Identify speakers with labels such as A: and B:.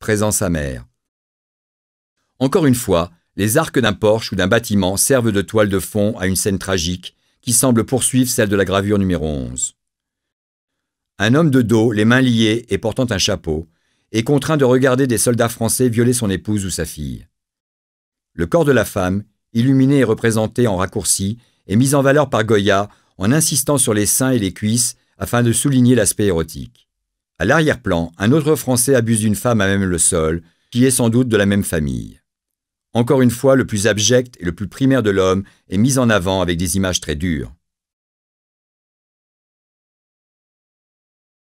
A: présent sa mère. Encore une fois, les arcs d'un porche ou d'un bâtiment servent de toile de fond à une scène tragique qui semble poursuivre celle de la gravure numéro 11. Un homme de dos, les mains liées et portant un chapeau, est contraint de regarder des soldats français violer son épouse ou sa fille. Le corps de la femme, illuminé et représenté en raccourci, est mis en valeur par Goya en insistant sur les seins et les cuisses afin de souligner l'aspect érotique. À l'arrière-plan, un autre Français abuse d'une femme à même le sol, qui est sans doute de la même famille. Encore une fois, le plus abject et le plus primaire de l'homme est mis en avant avec des images très dures.